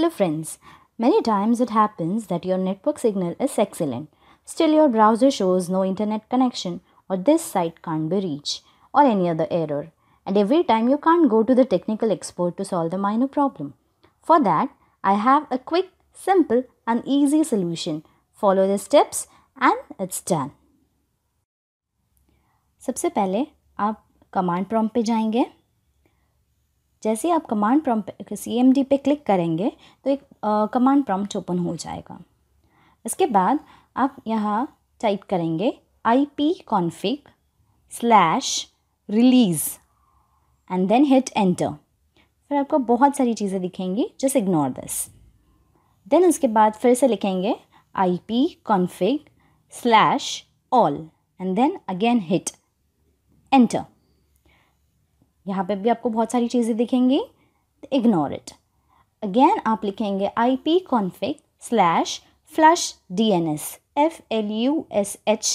Hello friends, many times it happens that your network signal is excellent. Still your browser shows no internet connection or this site can't be reached or any other error. And every time you can't go to the technical expert to solve the minor problem. For that, I have a quick, simple and easy solution. Follow the steps and it's done. सबसे पहले आप command prompt पे जाएंगे जैसे आप command prompt C M D पे click करेंगे तो एक कमांड प्रॉम्प्ट ओपन हो जाएगा इसके बाद आप यहाँ टाइप करेंगे I P config slash release and then hit enter फिर आपको बहुत सारी चीज़ें दिखेंगी जस्ट इग्नोर दिस देन उसके बाद फिर से लिखेंगे I P config slash all and then again hit enter यहाँ पे भी आपको बहुत सारी चीज़ें दिखेंगी इग्नोर इट अगेन आप लिखेंगे I P config slash flush D N S F L U S H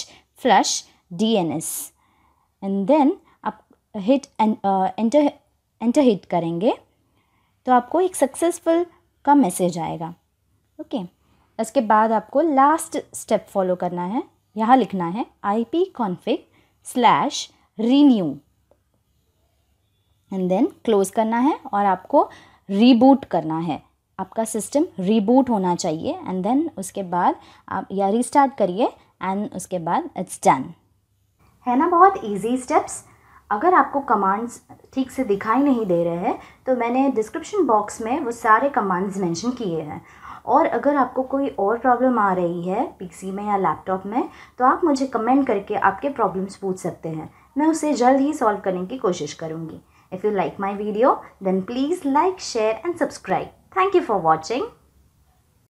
flush D N S and then आप हिट एंटर एंटर हिट करेंगे तो आपको एक सक्सेसफुल का मैसेज आएगा ओके okay. इसके बाद आपको लास्ट स्टेप फॉलो करना है यहाँ लिखना है I P config slash renew and then close करना है और आपको रीबूट करना है आपका सिस्टम रीबूट होना चाहिए एंड देन उसके बाद आप या रीस्टार्ट करिए एंड उसके बाद इट्स डन है ना बहुत इजी स्टेप्स अगर आपको कमांड्स ठीक से दिखाई नहीं दे रहे हैं तो मैंने डिस्क्रिप्शन बॉक्स में वो सारे कमांड्स मेंशन किए हैं और अगर आपको कोई और प्रॉब्लम आ रही है पीसी में या लैपटॉप में तो आप मुझे कमेंट करके आपके प्रॉब्लम्स पूछ सकते हैं मैं उसे जल्द ही सॉल्व करने की कोशिश करूँगी If you like my video, then please like, share and subscribe. Thank you for watching.